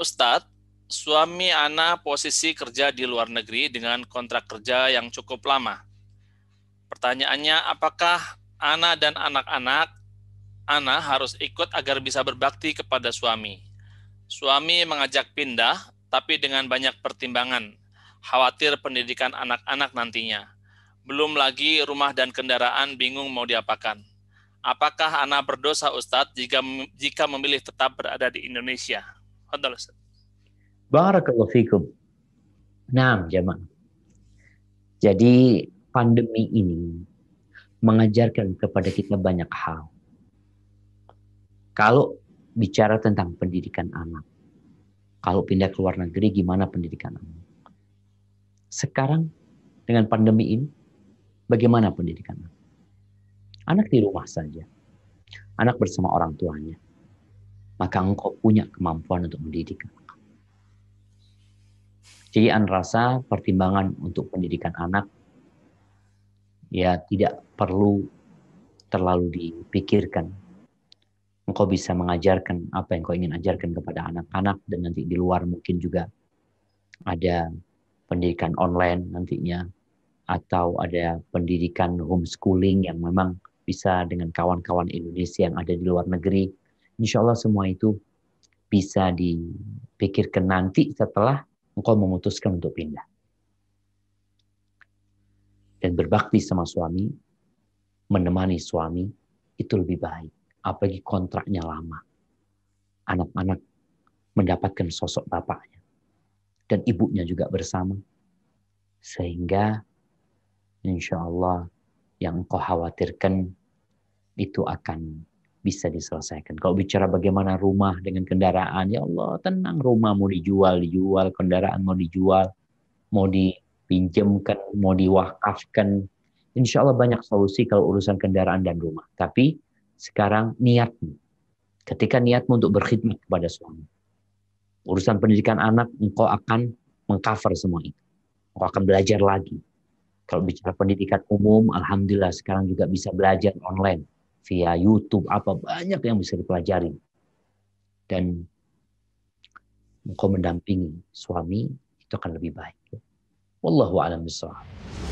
Ustadz, suami Ana posisi kerja di luar negeri dengan kontrak kerja yang cukup lama. Pertanyaannya, apakah Ana dan anak-anak Ana harus ikut agar bisa berbakti kepada suami? Suami mengajak pindah, tapi dengan banyak pertimbangan. Khawatir pendidikan anak-anak nantinya. Belum lagi rumah dan kendaraan bingung mau diapakan. Apakah Ana berdosa Ustadz jika, jika memilih tetap berada di Indonesia? تفضل استاذ بارك الله فيكم jemaah jadi pandemi ini mengajarkan kepada kita banyak hal kalau bicara tentang pendidikan anak kalau pindah ke luar negeri gimana pendidikan anak sekarang dengan pandemi ini bagaimana pendidikan anak anak di rumah saja anak bersama orang tuanya maka engkau punya kemampuan untuk mendidik Jadi An rasa pertimbangan untuk pendidikan anak ya tidak perlu terlalu dipikirkan. Engkau bisa mengajarkan apa yang kau ingin ajarkan kepada anak-anak dan nanti di luar mungkin juga ada pendidikan online nantinya atau ada pendidikan homeschooling yang memang bisa dengan kawan-kawan Indonesia yang ada di luar negeri Insya Allah semua itu bisa dipikirkan nanti setelah engkau memutuskan untuk pindah. Dan berbakti sama suami, menemani suami, itu lebih baik. Apalagi kontraknya lama. Anak-anak mendapatkan sosok bapaknya. Dan ibunya juga bersama. Sehingga insya Allah yang kau khawatirkan itu akan bisa diselesaikan. Kalau bicara bagaimana rumah dengan kendaraan, ya Allah tenang rumah mau dijual, dijual, kendaraan mau dijual, mau dipinjamkan, mau diwakafkan. Insya Allah banyak solusi kalau urusan kendaraan dan rumah. Tapi sekarang niatmu. Ketika niatmu untuk berkhidmat kepada suami. Urusan pendidikan anak, engkau akan mengcover semua itu. Engkau akan belajar lagi. Kalau bicara pendidikan umum, Alhamdulillah sekarang juga bisa belajar online via YouTube, apa banyak yang bisa dipelajari. Dan engkau mendampingi suami itu akan lebih baik. Wallahu a'lam bishawab.